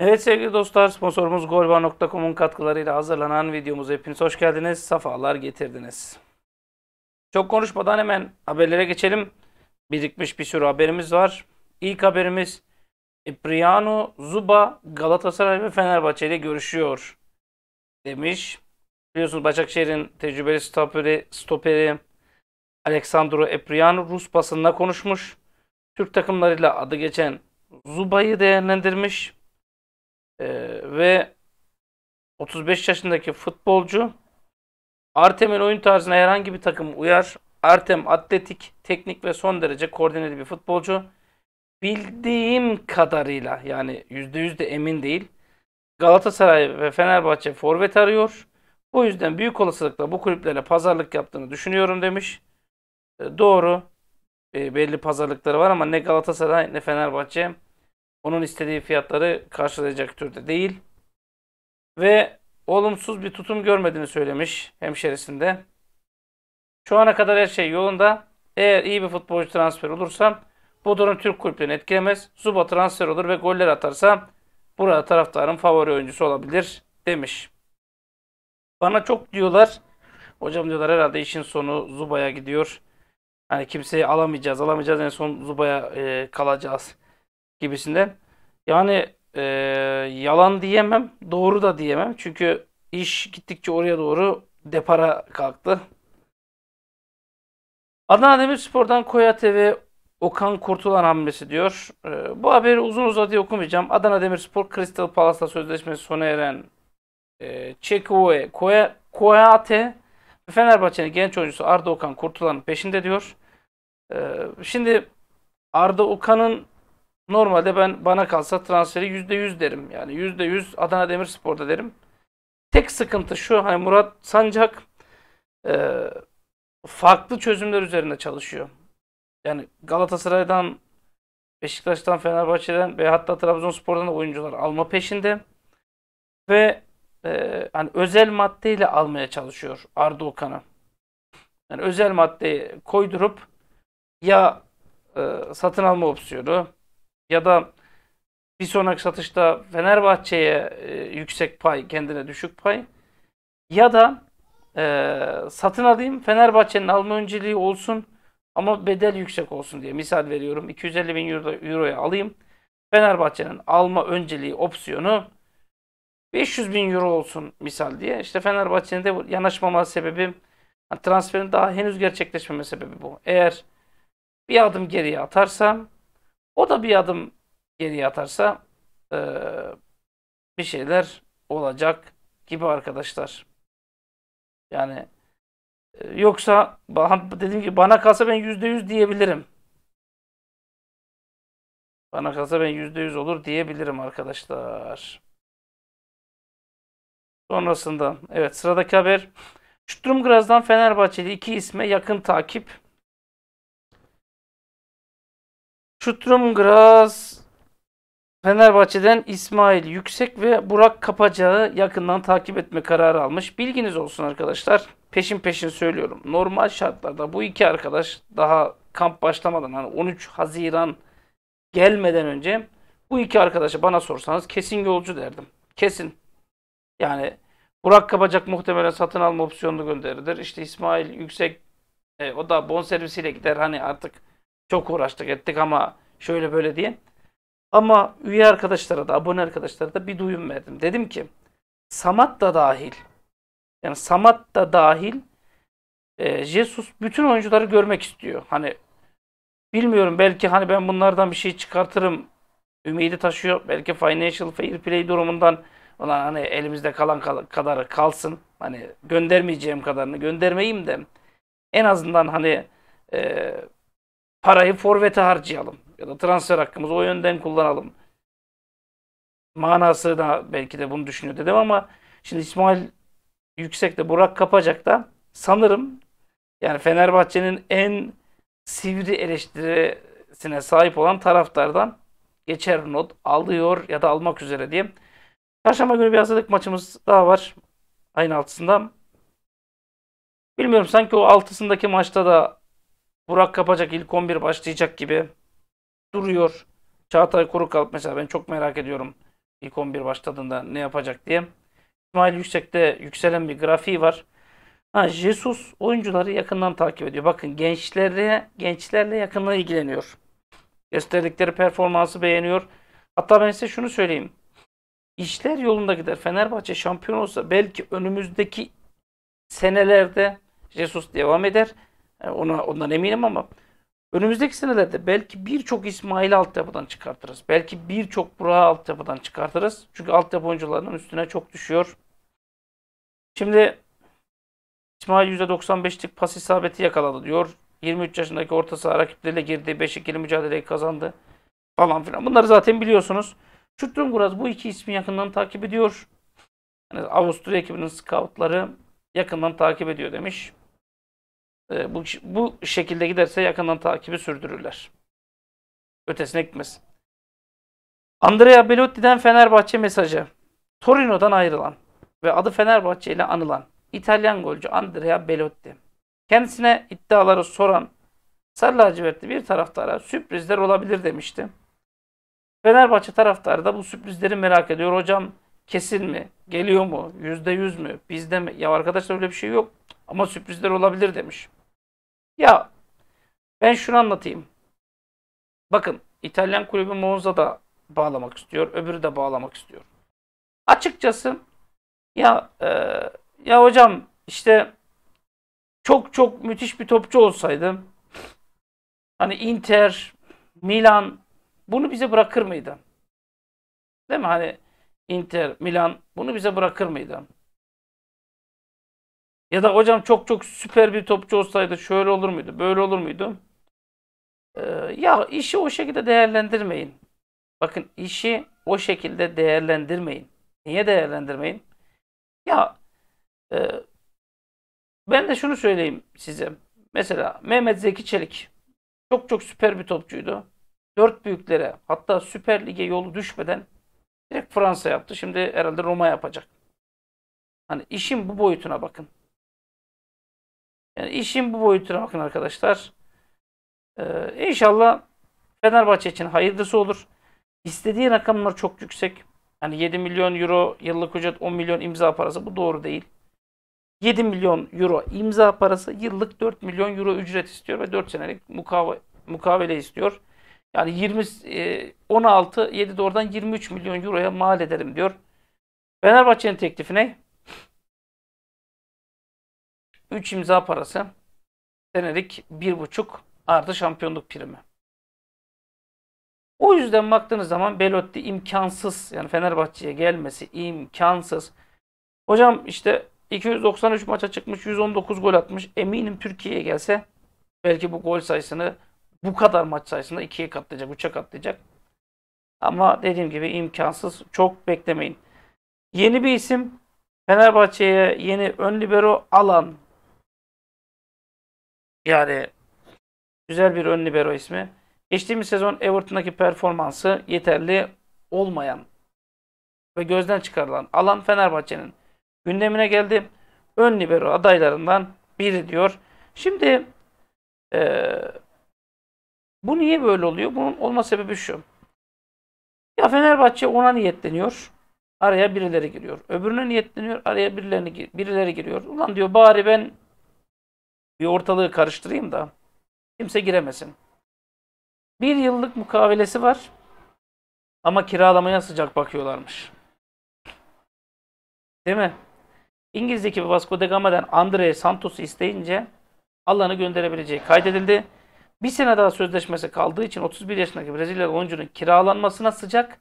Evet sevgili dostlar sponsorumuz golba.com'un katkılarıyla hazırlanan videomuza hepiniz hoş geldiniz. Safalar getirdiniz. Çok konuşmadan hemen haberlere geçelim. Birikmiş bir sürü haberimiz var. İlk haberimiz Priano e, Zuba Galatasaray ve Fenerbahçe ile görüşüyor demiş. Biliyorsunuz Başakşehir'in tecrübeli stoperi, stoperi Alexandro Epriano Rus basınına konuşmuş. Türk takımlarıyla adı geçen Zuba'yı değerlendirmiş. E, ve 35 yaşındaki futbolcu Artem'in oyun tarzına herhangi bir takım uyar. Artem atletik, teknik ve son derece koordineli bir futbolcu. Bildiğim kadarıyla yani %100 de emin değil. Galatasaray ve Fenerbahçe forvet arıyor. Bu yüzden büyük olasılıkla bu kulüplerle pazarlık yaptığını düşünüyorum demiş. E, doğru. E, belli pazarlıkları var ama ne Galatasaray ne Fenerbahçe onun istediği fiyatları karşılayacak türde değil. Ve olumsuz bir tutum görmediğini söylemiş hemşerisinde. Şu ana kadar her şey yolunda. Eğer iyi bir futbolcu transfer olursa bu durum Türk kulüplerini etkilemez. Zuba transfer olur ve goller atarsa burada taraftarın favori oyuncusu olabilir demiş. Bana çok diyorlar. Hocam diyorlar herhalde işin sonu Zuba'ya gidiyor. Hani kimseyi alamayacağız alamayacağız en son Zuba'ya e, kalacağız gibisinden. Yani e, yalan diyemem, doğru da diyemem. Çünkü iş gittikçe oraya doğru depara kalktı. Adana Demirspor'dan Koya TV Okan Kurtulan hamlesi diyor. E, bu haberi uzun uzadıya okumayacağım. Adana Demirspor Crystal Palace'la sözleşmesi sona eren e, Çekue Koya, Koyate ve Fenerbahçe'nin genç oyuncusu Arda Okan Kurtulan'ın peşinde diyor. E, şimdi Arda Okan'ın Normalde ben bana kalsa transferi %100 derim. Yani %100 Adana Demirspor'da derim. Tek sıkıntı şu hani Murat Sancak e, farklı çözümler üzerine çalışıyor. Yani Galatasaray'dan, Beşiktaş'tan, Fenerbahçe'den ve hatta Trabzonspor'dan da oyuncular alma peşinde. Ve e, hani özel maddeyle almaya çalışıyor Arda Okan'ı. Yani özel maddeyi koydurup ya e, satın alma opsiyonu ya da bir sonraki satışta Fenerbahçe'ye e, yüksek pay, kendine düşük pay ya da e, satın alayım Fenerbahçe'nin alma önceliği olsun ama bedel yüksek olsun diye misal veriyorum 250 bin euro, euroya alayım Fenerbahçe'nin alma önceliği opsiyonu 500 bin euro olsun misal diye işte Fenerbahçe'nin de yanaşmama sebebi transferin daha henüz gerçekleşmeme sebebi bu. Eğer bir adım geriye atarsam o da bir adım geri atarsa e, bir şeyler olacak gibi arkadaşlar. Yani e, yoksa dedim ki bana kalsa ben %100 diyebilirim. Bana kalsa ben %100 olur diyebilirim arkadaşlar. Sonrasında evet sıradaki haber. Sturmgraz'dan Fenerbahçeli iki isme yakın takip. Çutrum Graz Fenerbahçe'den İsmail Yüksek ve Burak Kapacağı yakından takip etme kararı almış. Bilginiz olsun arkadaşlar. Peşin peşin söylüyorum. Normal şartlarda bu iki arkadaş daha kamp başlamadan hani 13 Haziran gelmeden önce bu iki arkadaşı bana sorsanız kesin yolcu derdim. Kesin. Yani Burak Kabacak muhtemelen satın alma opsiyonunu gönderilir. İşte İsmail Yüksek e, o da bonservisiyle gider. Hani artık çok uğraştık ettik ama şöyle böyle diye. Ama üye arkadaşlara da abone arkadaşlara da bir duyum verdim. Dedim ki Samat da dahil. Yani Samat da dahil e, Jesus bütün oyuncuları görmek istiyor. Hani bilmiyorum belki hani ben bunlardan bir şey çıkartırım ümidi taşıyor. Belki financial fair play durumundan olan hani elimizde kalan kal kadar kalsın. Hani göndermeyeceğim kadarını göndermeyeyim de en azından hani e, Parayı forvete harcayalım. Ya da transfer hakkımızı o yönden kullanalım. Manası da belki de bunu düşünüyor dedim ama şimdi İsmail yüksekte Burak Kapacak da sanırım yani Fenerbahçe'nin en sivri eleştirisine sahip olan taraftardan geçer not alıyor ya da almak üzere diye. Çarşamba günü bir hazırlık maçımız daha var. Aynı altısında. Bilmiyorum sanki o altısındaki maçta da Burak Kapacak ilk 11 başlayacak gibi duruyor. Çağatay Kurukalp mesela ben çok merak ediyorum ilk 11 başladığında ne yapacak diye. İsmail Yüksek'te yükselen bir grafiği var. Ha, Jesus oyuncuları yakından takip ediyor. Bakın gençlere, gençlerle yakından ilgileniyor. Gösterdikleri performansı beğeniyor. Hatta ben size şunu söyleyeyim. İşler yolunda gider. Fenerbahçe şampiyon olsa belki önümüzdeki senelerde Jesus devam eder. Ona, ondan eminim ama önümüzdeki senelerde belki birçok İsmail altyapıdan çıkartırız. Belki birçok Burak'ı altyapıdan çıkartırız. Çünkü altyapı oyuncularının üstüne çok düşüyor. Şimdi İsmail %95'lik pas isabeti yakaladı diyor. 23 yaşındaki orta saha rakipleriyle girdi, 5-2'li mücadeleyi kazandı falan filan. Bunları zaten biliyorsunuz. Çutrunguraz bu iki ismi yakından takip ediyor. Yani Avusturya ekibinin scoutları yakından takip ediyor demiş. Ee, bu, bu şekilde giderse yakından takibi sürdürürler. Ötesine gitmesin. Andrea Belotti'den Fenerbahçe mesajı. Torino'dan ayrılan ve adı Fenerbahçe ile anılan İtalyan golcü Andrea Belotti. Kendisine iddiaları soran Sarı bir taraftara sürprizler olabilir demişti. Fenerbahçe taraftarı da bu sürprizleri merak ediyor. Hocam Kesin mi? Geliyor mu? Yüzde yüz mü? Bizde mi? Ya arkadaşlar öyle bir şey yok. Ama sürprizler olabilir demiş. Ya ben şunu anlatayım. Bakın İtalyan kulübü Monza da bağlamak istiyor. Öbürü de bağlamak istiyor. Açıkçası ya e, ya hocam işte çok çok müthiş bir topçu olsaydı hani Inter, Milan bunu bize bırakır mıydı? Değil mi? Hani Inter, Milan bunu bize bırakır mıydı? Ya da hocam çok çok süper bir topçu olsaydı şöyle olur muydu, böyle olur muydu? Ee, ya işi o şekilde değerlendirmeyin. Bakın işi o şekilde değerlendirmeyin. Niye değerlendirmeyin? Ya e, ben de şunu söyleyeyim size. Mesela Mehmet Zeki Çelik çok çok süper bir topçuydu. Dört büyüklere hatta Süper Lig'e yolu düşmeden Direkt Fransa yaptı. Şimdi herhalde Roma yapacak. Hani işin bu boyutuna bakın. Yani işin bu boyutuna bakın arkadaşlar. Ee, inşallah Fenerbahçe için hayırlısı olur. İstediği rakamlar çok yüksek. Hani 7 milyon euro yıllık ücret 10 milyon imza parası bu doğru değil. 7 milyon euro imza parası yıllık 4 milyon euro ücret istiyor ve 4 senelik mukave, mukavele istiyor. Yani 20 16 7 oradan 23 milyon euroya mal ederim diyor. Fenerbahçe'nin teklifi ne? 3 imza parası. Senelik 1,5 artı şampiyonluk primi. O yüzden baktığınız zaman Belotti imkansız. Yani Fenerbahçe'ye gelmesi imkansız. Hocam işte 293 maça çıkmış, 119 gol atmış. Eminim Türkiye'ye gelse belki bu gol sayısını bu kadar maç sayısında ikiye katlayacak, üçe katlayacak. Ama dediğim gibi imkansız. Çok beklemeyin. Yeni bir isim Fenerbahçe'ye yeni ön libero alan yani güzel bir ön libero ismi. Geçtiğimiz sezon Everton'daki performansı yeterli olmayan ve gözden çıkarılan alan Fenerbahçe'nin gündemine geldi. Ön libero adaylarından biri diyor. Şimdi ee, bu niye böyle oluyor? Bunun olma sebebi şu. Ya Fenerbahçe ona niyetleniyor. Araya birileri giriyor. Öbürüne niyetleniyor. Araya birilerini, birileri giriyor. Ulan diyor bari ben bir ortalığı karıştırayım da kimse giremesin. Bir yıllık mukavelesi var. Ama kiralamaya sıcak bakıyorlarmış. Değil mi? İngiliz ekibi Vasco da Gama'dan Andre Santos'u isteyince Allah'ını gönderebileceği kaydedildi. Bir sene daha sözleşmesi kaldığı için 31 yaşındaki Brezilyalı oyuncunun kiralanmasına sıcak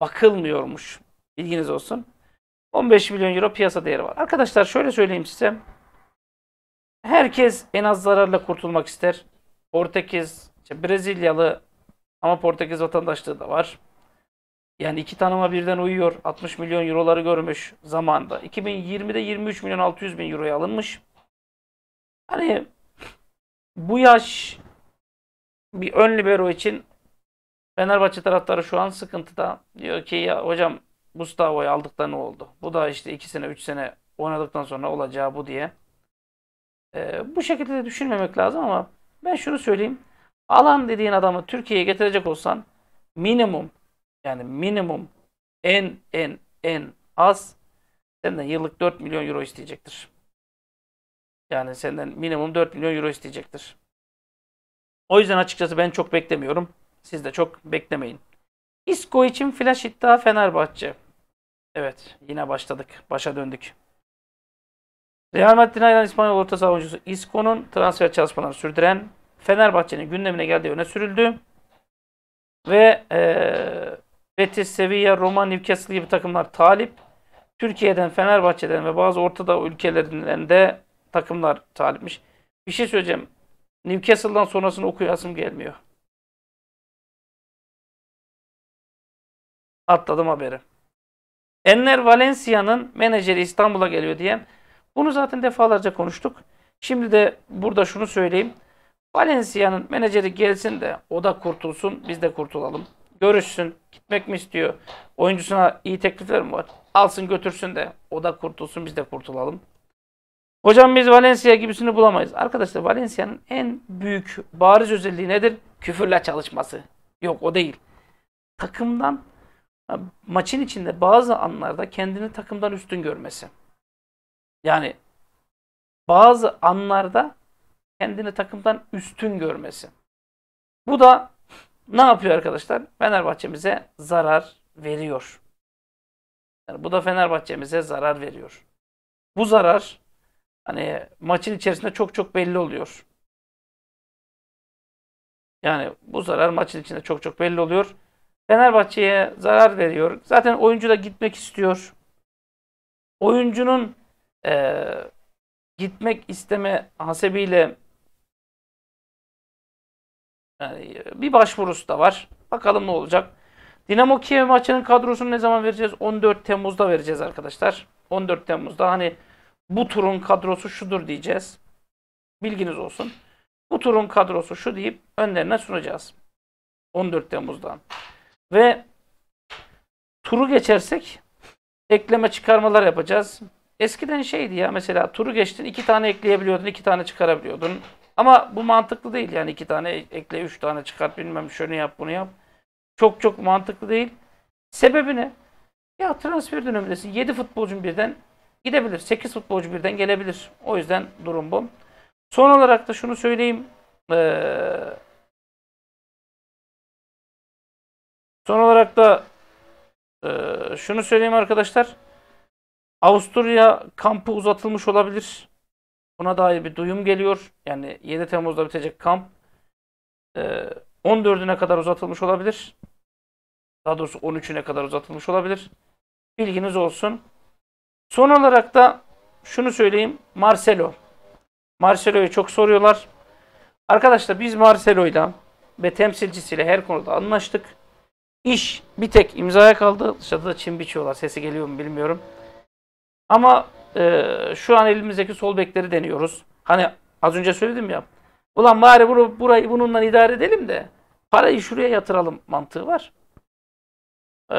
bakılmıyormuş. Bilginiz olsun. 15 milyon euro piyasa değeri var. Arkadaşlar şöyle söyleyeyim size. Herkes en az zararla kurtulmak ister. Portekiz, işte Brezilyalı ama Portekiz vatandaşlığı da var. Yani iki tanıma birden uyuyor. 60 milyon euroları görmüş zamanda. 2020'de 23 milyon 600 bin euroya alınmış. Hani bu yaş bir ön libero için Fenerbahçe taraftarı şu an sıkıntıda. Diyor ki ya hocam Gustavo'yu aldık da ne oldu? Bu da işte 2 sene 3 sene oynadıktan sonra olacağı bu diye. Ee, bu şekilde de düşünmemek lazım ama ben şunu söyleyeyim. Alan dediğin adamı Türkiye'ye getirecek olsan minimum yani minimum en en en az senden yıllık 4 milyon euro isteyecektir. Yani senden minimum 4 milyon euro isteyecektir. O yüzden açıkçası ben çok beklemiyorum. Siz de çok beklemeyin. İSKO için flash iddia Fenerbahçe. Evet yine başladık. Başa döndük. Real Madrid'in ayrılan İspanyol orta savuncusu oyuncusu transfer çalışmalarını sürdüren Fenerbahçe'nin gündemine geldiği öne sürüldü. Ve ee, Betis, Sevilla, Roma, Newcastle gibi takımlar talip. Türkiye'den, Fenerbahçe'den ve bazı Ortadoğu ülkelerinden de takımlar talipmiş. Bir şey söyleyeceğim. Newcastle'dan sonrasını okuyasım gelmiyor. Atladım haberi. Enner Valencia'nın menajeri İstanbul'a geliyor diye. Bunu zaten defalarca konuştuk. Şimdi de burada şunu söyleyeyim. Valencia'nın menajeri gelsin de o da kurtulsun, biz de kurtulalım. Görüşsün, gitmek mi istiyor? Oyuncusuna iyi teklifler mi var? Alsın götürsün de o da kurtulsun, biz de kurtulalım. Hocam biz Valencia gibisini bulamayız. Arkadaşlar Valencia'nın en büyük bariz özelliği nedir? Küfürle çalışması. Yok o değil. Takımdan maçın içinde bazı anlarda kendini takımdan üstün görmesi. Yani bazı anlarda kendini takımdan üstün görmesi. Bu da ne yapıyor arkadaşlar? Fenerbahçemize zarar veriyor. Yani bu da Fenerbahçemize zarar veriyor. Bu zarar hani maçın içerisinde çok çok belli oluyor. Yani bu zarar maçın içinde çok çok belli oluyor. Fenerbahçe'ye zarar veriyor. Zaten oyuncu da gitmek istiyor. Oyuncunun e, gitmek isteme hasebiyle yani bir başvurusu da var. Bakalım ne olacak. Dinamo Kiev maçının kadrosunu ne zaman vereceğiz? 14 Temmuz'da vereceğiz arkadaşlar. 14 Temmuz'da hani bu turun kadrosu şudur diyeceğiz. Bilginiz olsun. Bu turun kadrosu şu deyip önlerine sunacağız. 14 Temmuz'dan. Ve turu geçersek ekleme çıkarmalar yapacağız. Eskiden şeydi ya mesela turu geçtin iki tane ekleyebiliyordun iki tane çıkarabiliyordun. Ama bu mantıklı değil yani iki tane ekle üç tane çıkar, bilmem şunu yap bunu yap. Çok çok mantıklı değil. Sebebi ne? Ya transfer dönemindesin. 7 futbolcun birden gidebilir. 8 futbolcu birden gelebilir. O yüzden durum bu. Son olarak da şunu söyleyeyim. Ee, son olarak da e, şunu söyleyeyim arkadaşlar. Avusturya kampı uzatılmış olabilir. Buna dair bir duyum geliyor. Yani 7 Temmuz'da bitecek kamp. E, 14'üne kadar uzatılmış olabilir. Daha doğrusu 13'üne kadar uzatılmış olabilir. Bilginiz olsun. Son olarak da şunu söyleyeyim. Marcelo. Marcelo'yu çok soruyorlar. Arkadaşlar biz Marcelo'yla ve temsilcisiyle her konuda anlaştık. İş bir tek imzaya kaldı. Dışarıda da çim biçiyorlar. Sesi geliyor mu bilmiyorum. Ama e, şu an elimizdeki sol bekleri deniyoruz. Hani az önce söyledim ya. Ulan bari bunu, burayı bununla idare edelim de parayı şuraya yatıralım mantığı var. E,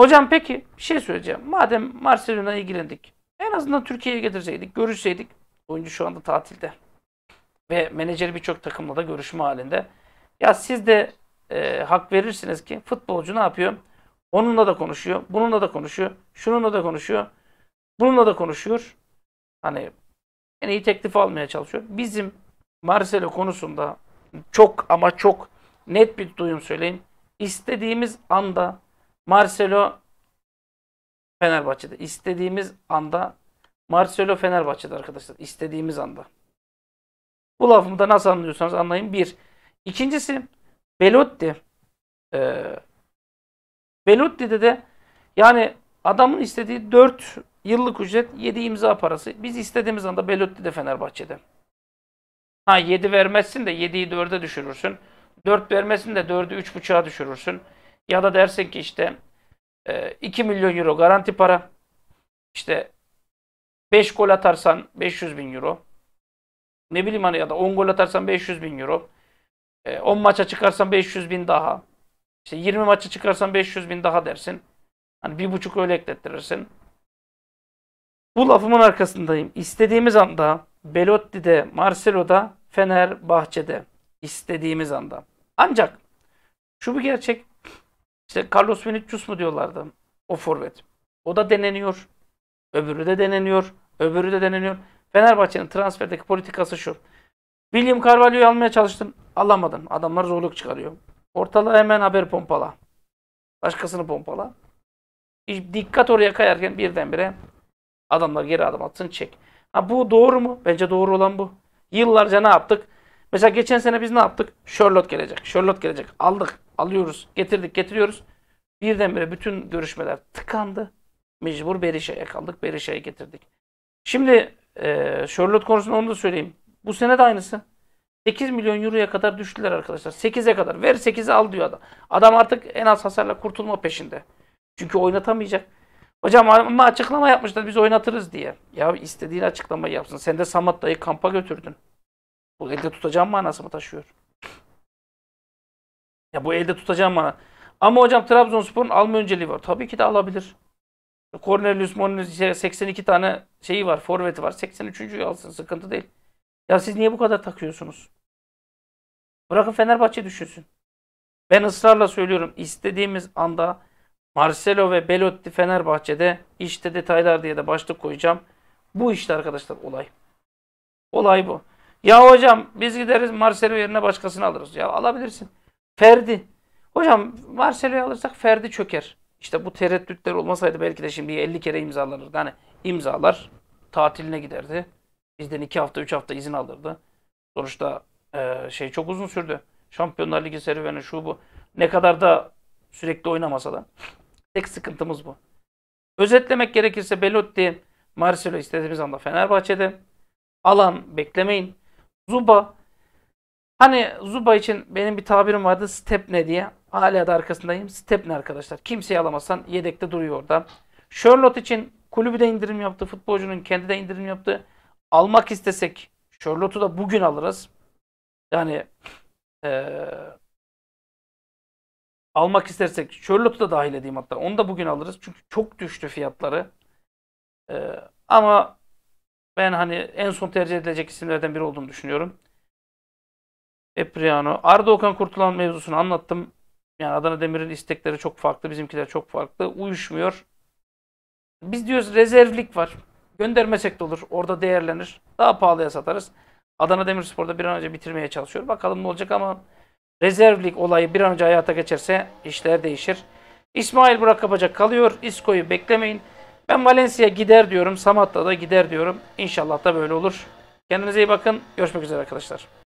Hocam peki bir şey söyleyeceğim. Madem Marcelo'na ilgilendik. En azından Türkiye'ye getirseydik, görüşseydik. Oyuncu şu anda tatilde. Ve menajeri birçok takımla da görüşme halinde. Ya siz de e, hak verirsiniz ki futbolcu ne yapıyor? Onunla da konuşuyor, bununla da konuşuyor, şununla da konuşuyor, bununla da konuşuyor. Hani en iyi teklif almaya çalışıyor. Bizim Marcelo konusunda çok ama çok net bir duyum söyleyeyim. İstediğimiz anda Marcelo Fenerbahçe'de. İstediğimiz anda Marcelo Fenerbahçe'de arkadaşlar. İstediğimiz anda. Bu lafımı da nasıl anlıyorsanız anlayın. Bir. İkincisi Belotti. Ee, Belotti'de de yani adamın istediği 4 yıllık ücret 7 imza parası. Biz istediğimiz anda Belotti de Fenerbahçe'de. Ha 7 vermezsin de 7'yi 4'e düşürürsün. 4 vermesin de 4'ü 3.5'a düşürürsün. Ya da dersek ki işte 2 e, milyon euro garanti para. İşte 5 gol atarsan 500 bin euro. Ne bileyim hani ya da 10 gol atarsan 500 bin euro. 10 e, maça çıkarsan 500 bin daha. İşte 20 maça çıkarsan 500 bin daha dersin. Hani bir buçuk öyle eklettirirsin. Bu lafımın arkasındayım. İstediğimiz anda Belotti'de, Marcelo'da, Fener Bahçede, İstediğimiz anda. Ancak şu bir gerçek. İşte Carlos Vinicius mu diyorlardı o forvet. O da deneniyor. Öbürü de deneniyor. Öbürü de deneniyor. Fenerbahçe'nin transferdeki politikası şu. William Carvalho'yu almaya çalıştın. Alamadın. Adamlar zorluk çıkarıyor. Ortalığı hemen haber pompala. Başkasını pompala. Dikkat oraya kayarken birdenbire adamlar geri adım atsın çek. Ha bu doğru mu? Bence doğru olan bu. Yıllarca ne yaptık? Mesela geçen sene biz ne yaptık? Charlotte gelecek. Charlotte gelecek. Aldık alıyoruz, getirdik, getiriyoruz. Birdenbire bütün görüşmeler tıkandı. Mecbur Berişe'ye kaldık, Berişe'ye getirdik. Şimdi e, Charlotte konusunda onu da söyleyeyim. Bu sene de aynısı. 8 milyon euroya kadar düştüler arkadaşlar. 8'e kadar. Ver 8'i al diyor adam. Adam artık en az hasarla kurtulma peşinde. Çünkü oynatamayacak. Hocam ama açıklama yapmışlar biz oynatırız diye. Ya istediğin açıklamayı yapsın. Sen de Samat dayı kampa götürdün. Bu elde tutacağım manası mı taşıyor? Ya bu elde tutacağım bana. Ama hocam Trabzonspor'un alma önceliği var. Tabii ki de alabilir. Cornelius Moniz 82 tane şeyi var, forveti var. 83. alsın sıkıntı değil. Ya siz niye bu kadar takıyorsunuz? Bırakın Fenerbahçe düşünsün. Ben ısrarla söylüyorum istediğimiz anda Marcelo ve Belotti Fenerbahçe'de işte detaylar diye de başlık koyacağım. Bu işte arkadaşlar olay. Olay bu. Ya hocam biz gideriz Marcelo yerine başkasını alırız. Ya alabilirsin. Ferdi. Hocam Marcelo'yu alırsak Ferdi çöker. İşte bu tereddütler olmasaydı belki de şimdi 50 kere imzalanırdı. Hani imzalar tatiline giderdi. Bizden 2 hafta 3 hafta izin alırdı. Sonuçta e, şey çok uzun sürdü. Şampiyonlar Ligi serüveni şu bu. Ne kadar da sürekli oynamasa da. Tek sıkıntımız bu. Özetlemek gerekirse Belotti, Marcelo istediğimiz anda Fenerbahçe'de. Alan beklemeyin. Zuba Hani Zuba için benim bir tabirim vardı Stepne diye. Hala da arkasındayım. Stepne arkadaşlar. Kimseyi alamazsan yedekte duruyor orada. Charlotte için kulübü de indirim yaptı. Futbolcunun kendi de indirim yaptı. Almak istesek Charlotte'u da bugün alırız. Yani ee, almak istersek Charlotte'u da dahil edeyim hatta. Onu da bugün alırız. Çünkü çok düştü fiyatları. Ee, ama ben hani en son tercih edilecek isimlerden biri olduğunu düşünüyorum. Epriano. Arda Okan Kurtulan mevzusunu anlattım. Yani Adana Demir'in istekleri çok farklı. Bizimkiler çok farklı. Uyuşmuyor. Biz diyoruz rezervlik var. Göndermesek de olur. Orada değerlenir. Daha pahalıya satarız. Adana Demirspor'da bir an önce bitirmeye çalışıyor. Bakalım ne olacak ama rezervlik olayı bir an önce hayata geçerse işler değişir. İsmail Burak Kapacak kalıyor. İsko'yu beklemeyin. Ben Valencia gider diyorum. Samat'ta da gider diyorum. İnşallah da böyle olur. Kendinize iyi bakın. Görüşmek üzere arkadaşlar.